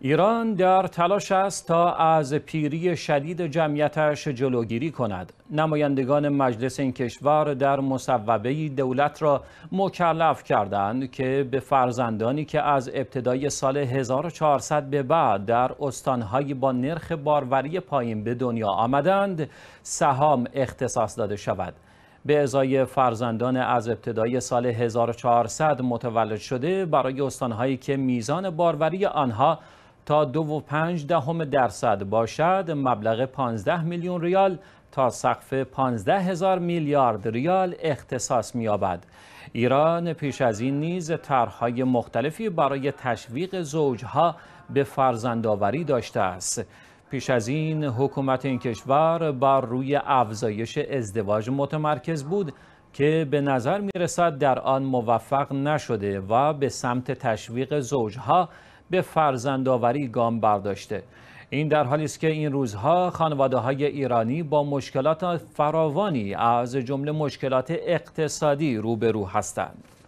ایران در تلاش است تا از پیری شدید جمعیتش جلوگیری کند. نمایندگان مجلس این کشور در مصوبه دولت را مکلف کردند که به فرزندانی که از ابتدای سال 1400 به بعد در استانهایی با نرخ باروری پایین به دنیا آمدند، سهام اختصاص داده شود. به ازای فرزندان از ابتدای سال 1400 متولد شده برای استانهایی که میزان باروری آنها تا دو و پنج دهم درصد باشد مبلغ 15 میلیون ریال تا سقف 15 هزار میلیارد ریال اختصاص می‌یابد. ایران پیش از این نیز طرحهای مختلفی برای تشویق زوجها به فرزندآوری داشته است. پیش از این حکومت این کشور بر روی افزایش ازدواج متمرکز بود که به نظر میرسد در آن موفق نشده و به سمت تشویق زوجها به فرزندآوری گام برداشته این در حالی است که این روزها خانواده های ایرانی با مشکلات فراوانی از جمله مشکلات اقتصادی روبرو هستند